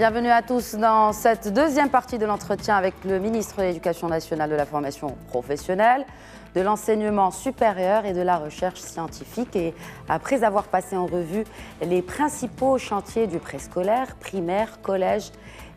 bienvenue à tous dans cette deuxième partie de l'entretien avec le ministre de l'Éducation nationale de la formation professionnelle, de l'enseignement supérieur et de la recherche scientifique. Et après avoir passé en revue les principaux chantiers du préscolaire, primaire, collège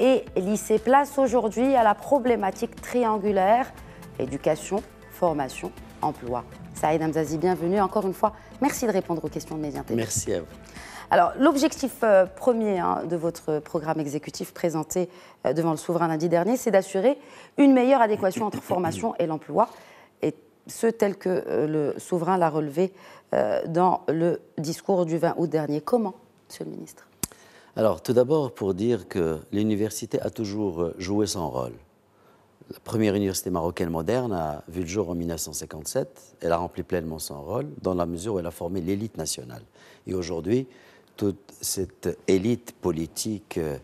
et lycée, place aujourd'hui à la problématique triangulaire éducation, formation, emploi. Saïd Amzazi, bienvenue encore une fois. Merci de répondre aux questions de mes Merci à vous. Alors, l'objectif euh, premier hein, de votre programme exécutif présenté euh, devant le souverain lundi dernier, c'est d'assurer une meilleure adéquation entre formation et l'emploi, et ce tel que euh, le souverain l'a relevé dans le discours du 20 août dernier. Comment, monsieur le ministre alors, tout d'abord, pour dire que l'université a toujours joué son rôle. La première université marocaine moderne a vu le jour en 1957. Elle a rempli pleinement son rôle dans la mesure où elle a formé l'élite nationale. Et aujourd'hui, toute cette élite politique, elle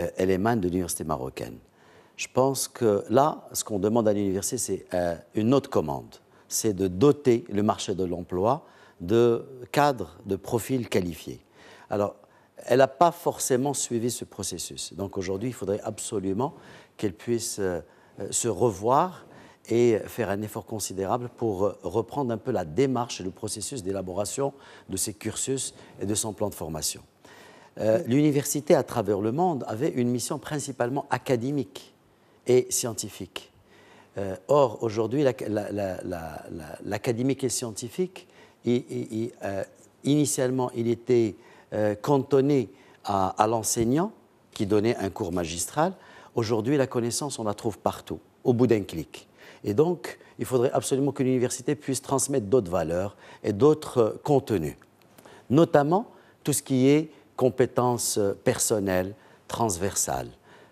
euh, euh, émane de l'université marocaine. Je pense que là, ce qu'on demande à l'université, c'est euh, une autre commande. C'est de doter le marché de l'emploi de cadres, de profils qualifiés. Alors, elle n'a pas forcément suivi ce processus. Donc aujourd'hui, il faudrait absolument qu'elle puisse se revoir et faire un effort considérable pour euh, reprendre un peu la démarche et le processus d'élaboration de ses cursus et de son plan de formation. Euh, l'université à travers le monde avait une mission principalement académique et scientifique. Euh, or, aujourd'hui, l'académique et scientifique, initialement, il était cantonné à, à l'enseignant qui donnait un cours magistral. Aujourd'hui, la connaissance, on la trouve partout, au bout d'un clic. Et donc, il faudrait absolument que l'université puisse transmettre d'autres valeurs et d'autres euh, contenus, notamment tout ce qui est compétences euh, personnelles, transversales.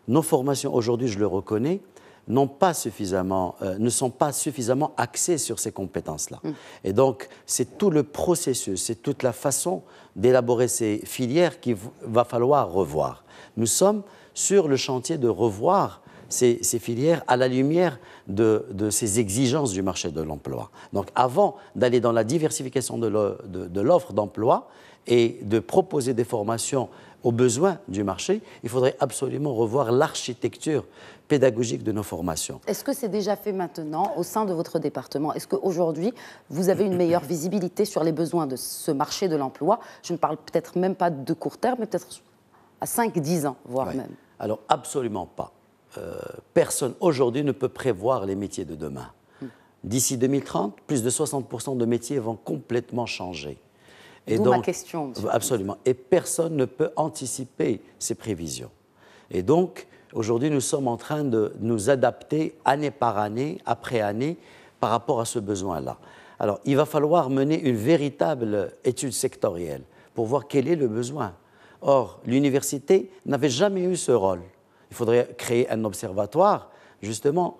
Nos formations aujourd'hui, je le reconnais, euh, ne sont pas suffisamment axées sur ces compétences-là. Mm. Et donc, c'est tout le processus, c'est toute la façon d'élaborer ces filières qu'il va falloir revoir. Nous sommes sur le chantier de revoir ces, filières à la lumière de, ces exigences du marché de l'emploi. Donc avant d'aller dans la diversification de l'offre d'emploi et de proposer des formations aux besoins du marché, il faudrait absolument revoir l'architecture pédagogique de nos formations. Est-ce que c'est déjà fait maintenant au sein de votre département Est-ce qu'aujourd'hui, vous avez une meilleure visibilité sur les besoins de ce marché de l'emploi Je ne parle peut-être même pas de court terme, mais peut-être à 5-10 ans, voire même. Alors absolument pas. Euh, personne aujourd'hui ne peut prévoir les métiers de demain. D'ici 2030, plus de 60% de métiers vont complètement changer. Et donc, Absolument. Et personne ne peut anticiper ces prévisions. Et donc, aujourd'hui, nous sommes en train de nous adapter année par année, après année, par rapport à ce besoin-là. Alors, il va falloir mener une véritable étude sectorielle pour voir quel est le besoin. Or, l'université n'avait jamais eu ce rôle. Il faudrait créer un observatoire, justement,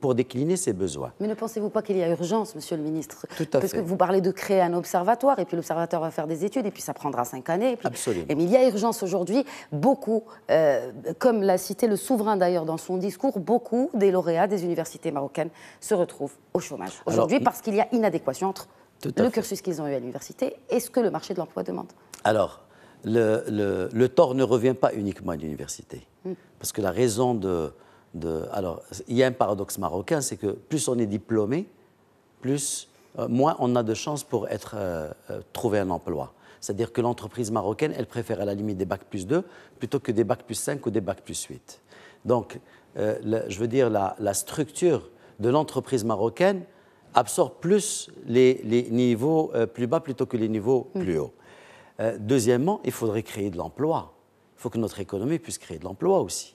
pour décliner ces besoins. Mais ne pensez-vous pas qu'il y a urgence, monsieur le ministre Tout Parce que vous parlez de créer un observatoire, et puis l'observatoire va faire des études, et puis ça prendra cinq années. Absolument. mais il y a urgence aujourd'hui. Beaucoup, euh, comme l'a cité le souverain d'ailleurs dans son discours, beaucoup des lauréats des universités marocaines se retrouvent au chômage aujourd'hui parce qu'il y a inadéquation entre le cursus qu'ils ont eu à l'université et ce que le marché de l'emploi demande. Alors, le, tort ne revient pas uniquement à l'université. Hmm. Parce que la raison de, Alors, il y a un paradoxe marocain, c'est que plus on est diplômé, plus, euh, moins on a de chances pour être, euh, euh, trouver un emploi. C'est-à-dire que l'entreprise marocaine, elle préfère à la limite des bacs plus 2 plutôt que des bacs plus 5 ou des bacs plus 8. Donc, je veux dire, la, la structure de l'entreprise marocaine absorbe plus les, niveaux plus bas plutôt que les niveaux hmm. plus hauts. Euh, deuxièmement, il faudrait créer de l'emploi. Il faut que notre économie puisse créer de l'emploi aussi.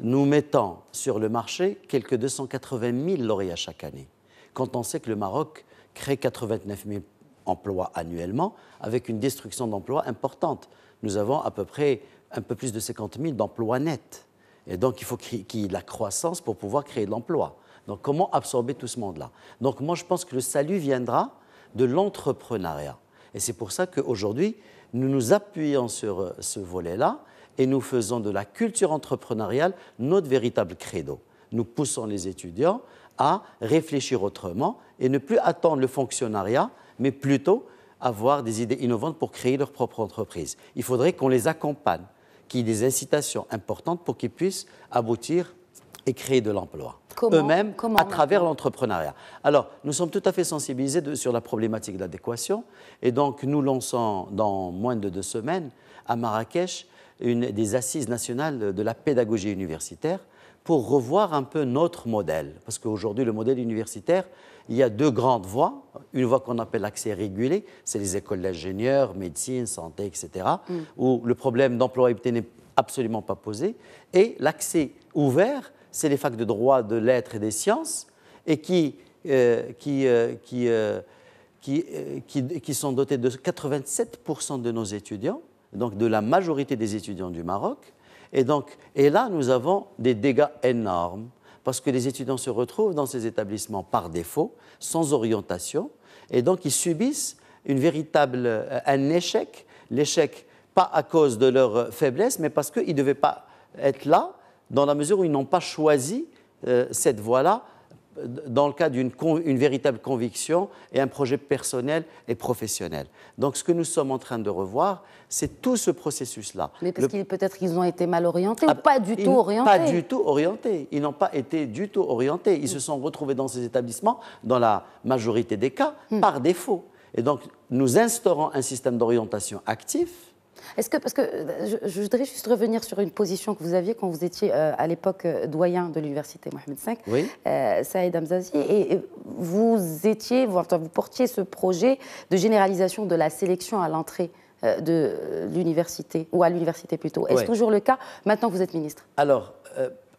Nous mettons sur le marché quelques 280 000 lauréats chaque année. Quand on sait que le Maroc crée 89 000 emplois annuellement, avec une destruction d'emplois importante. Nous avons à peu près un peu plus de 50 000 d'emplois nets. Et donc, il faut qu'il y ait de la croissance pour pouvoir créer de l'emploi. Donc, comment absorber tout ce monde-là Donc, moi, je pense que le salut viendra de l'entrepreneuriat. Et c'est pour ça qu'aujourd'hui, nous nous appuyons sur euh, ce volet-là et nous faisons de la culture entrepreneuriale notre véritable credo. Nous poussons les étudiants à réfléchir autrement et ne plus attendre le fonctionnariat, mais plutôt avoir des idées innovantes pour créer leur propre entreprise. Il faudrait qu'on les accompagne, qu'il y ait des incitations importantes pour qu'ils puissent aboutir et créer de l'emploi eux-mêmes à travers l'entrepreneuriat. Alors, nous sommes tout à fait sensibilisés sur la problématique de l'adéquation et donc nous lançons dans moins de deux semaines à Marrakech une, des assises nationales de la pédagogie universitaire pour revoir un peu notre modèle. Parce qu'aujourd'hui, le modèle universitaire, il y a deux grandes voies. Une voie qu'on appelle l'accès régulé, c'est les écoles d'ingénieurs, médecine, santé, etc., mm. où le problème d'employabilité n'est absolument pas posé. Et l'accès ouvert, c'est les facs de droit, de lettres et des sciences, et qui, euh, euh, euh, qui, qui, sont dotés de 87% de nos étudiants, donc de la majorité des étudiants du Maroc. Et, donc, et là, nous avons des dégâts énormes, parce que les étudiants se retrouvent dans ces établissements par défaut, sans orientation, et donc ils subissent une véritable, un échec, l'échec pas à cause de leur faiblesse, mais parce qu'ils ne devaient pas être là, dans la mesure où ils n'ont pas choisi euh, cette voie-là dans le cadre d'une véritable conviction et un projet personnel et professionnel. Donc ce que nous sommes en train de revoir, c'est tout ce processus-là. Mais peut-être qu'ils ont été mal orientés ah, ou pas du tout orientés. Pas du tout orientés. Ils n'ont pas été du tout orientés. Ils se sont retrouvés dans ces établissements, dans la majorité des cas, hmm. par défaut. Et donc nous instaurons un système d'orientation actif est-ce que, parce que je, voudrais juste revenir sur une position que vous aviez quand vous étiez euh, à l'époque euh, doyen de l'université Mohamed V, euh, Saïd Amzazi, et, vous étiez, vous, vous portiez ce projet de généralisation de la sélection à l'entrée euh, de l'université, ou à l'université plutôt. Est-ce toujours le cas maintenant que vous êtes ministre Alors,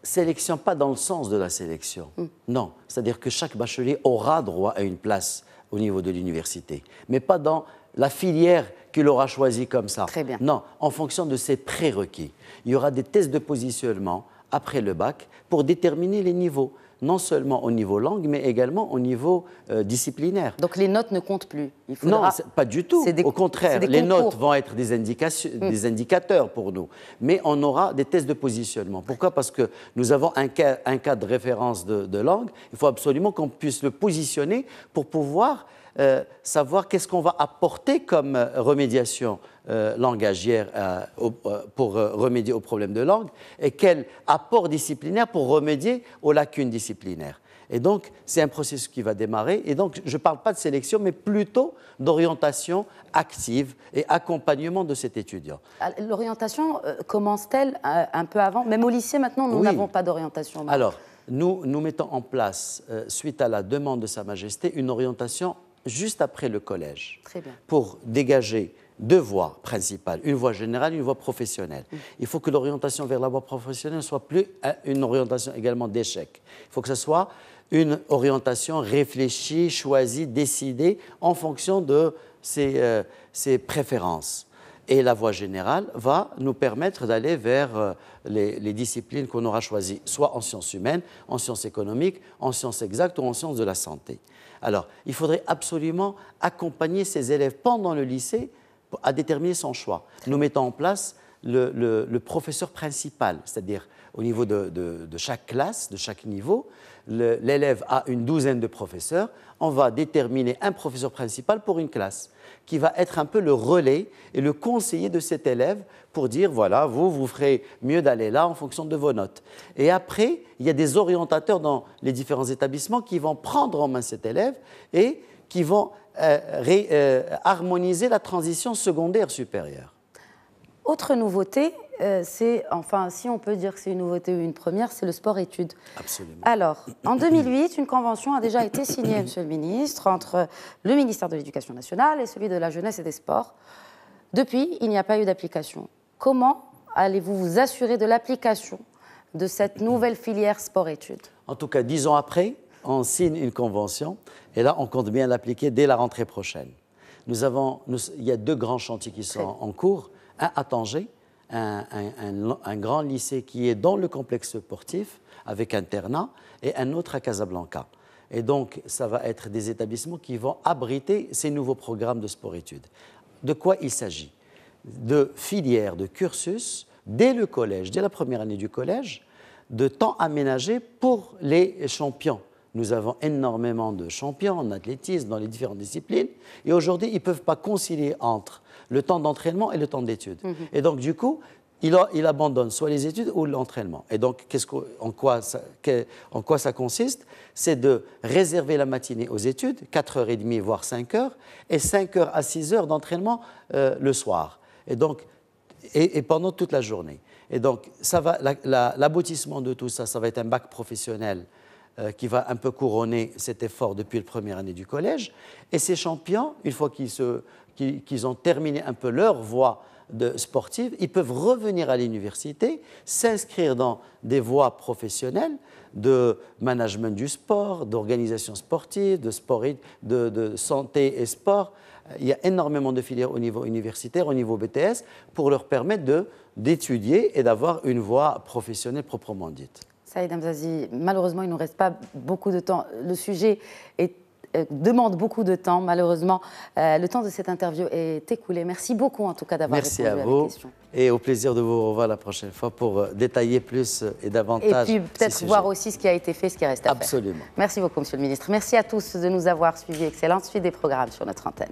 sélection, pas dans le sens de la sélection. Hmm. Non, c'est-à-dire que chaque bachelier aura droit à une place au niveau de l'université, mais pas dans la filière qu'il aura choisie comme ça. Très bien. Non, en fonction de ses prérequis. Il y aura des tests de positionnement après le bac pour déterminer les niveaux, non seulement au niveau langue, mais également au niveau euh, disciplinaire. Donc les notes ne comptent plus Non, pas du tout. Au contraire, les notes vont être mmh. des, indicateurs pour nous. Mais on aura des tests de positionnement. Pourquoi Parce que nous avons un cas, de référence de langue. Il faut absolument qu'on puisse le positionner pour pouvoir euh, savoir qu'est-ce qu'on va apporter comme euh, remédiation euh, langagière pour remédier aux problèmes de langue et quel apport disciplinaire pour remédier aux lacunes disciplinaires. Et donc, c'est un processus qui va démarrer. Et donc, je ne parle pas de sélection, mais plutôt d'orientation active et accompagnement de cet étudiant. Ah, l'orientation commence-t-elle un peu avant Même au lycée, maintenant, nous n'avons pas d'orientation. Alors, nous, nous mettons en place, suite à la demande de Sa Majesté, une orientation juste après le collège pour dégager deux voies principales, une voie générale, une voie professionnelle. Mm. Il faut que l'orientation vers la voie professionnelle ne soit plus une orientation également d'échec. Il faut que ce soit une orientation réfléchie, choisie, décidée en fonction de ses euh, préférences. Et la voie générale va nous permettre d'aller vers euh, les, disciplines qu'on aura choisies, soit en sciences humaines, en sciences économiques, en sciences exactes ou en sciences de la santé. Alors, il faudrait absolument accompagner ces élèves pendant le lycée à déterminer son choix. Nous mettons en place le, professeur principal, c'est-à-dire au niveau de, chaque classe, de chaque niveau, l'élève a une douzaine de professeurs, on va déterminer un professeur principal pour une classe, qui va être un peu le relais et le conseiller de cet élève pour dire, voilà, vous, vous ferez mieux d'aller là en fonction de vos notes. Et après, il y a des orientateurs dans les différents établissements qui vont prendre en main cet élève et qui vont euh, euh, harmoniser la transition secondaire supérieure. Autre nouveauté, euh, c'est, enfin, si on peut dire que c'est une nouveauté ou une première, c'est le sport-études. Absolument. Alors, en 2008, une convention a déjà été signée, monsieur le ministre, entre le ministère de l'Éducation nationale et celui de la Jeunesse et des Sports. Depuis, il n'y a pas eu d'application. Comment allez-vous vous assurer de l'application de cette nouvelle filière sport-études En tout cas, dix ans après, on signe une convention et là, on compte bien l'appliquer dès la rentrée prochaine. Nous avons, il y a deux grands chantiers qui sont en cours un à Tanger, un, grand lycée qui est dans le complexe sportif avec internat et un autre à Casablanca. Et donc, ça va être des établissements qui vont abriter ces nouveaux programmes de sport-études. De quoi il s'agit De filières, de cursus, dès le collège, dès la première année du collège, de temps aménagé pour les champions nous avons énormément de champions en athlétisme dans les différentes disciplines. Et aujourd'hui, ils ne peuvent pas concilier entre le temps d'entraînement et le temps d'études. Mhm. Et donc, du coup, ils abandonnent soit les études ou l'entraînement. Et donc, en, quoi ça, consiste C'est de réserver la matinée aux études, 4h30 voire 5h, et 5h à 6h d'entraînement euh, le soir. Et donc, et, pendant toute la journée. Et donc, l'aboutissement de tout ça, ça va être un bac professionnel euh, qui va un peu couronner cet effort depuis la première année du collège. Et ces champions, une fois qu'ils, ont terminé un peu leur voie sportive, ils peuvent revenir à l'université, s'inscrire dans des voies professionnelles de management du sport, d'organisation sportive, de, sport, de, santé et sport. Il y a énormément de filières au niveau universitaire, au niveau BTS, pour leur permettre d'étudier et d'avoir une voie professionnelle proprement dite. Saïd Hamzazi, malheureusement, il ne nous reste pas beaucoup de temps. Le sujet euh, demande beaucoup de temps, malheureusement. Euh, le temps de cette interview est écoulé. Merci beaucoup, en tout cas, d'avoir répondu à, questions. Merci À vous Et au plaisir de vous revoir la prochaine fois pour euh, détailler plus et davantage. Et puis peut-être voir aussi ce qui a été fait, ce qui reste à faire. Absolument. Merci beaucoup, Monsieur le Ministre. Merci à tous de nous avoir suivis. Excellente suite des programmes sur notre antenne.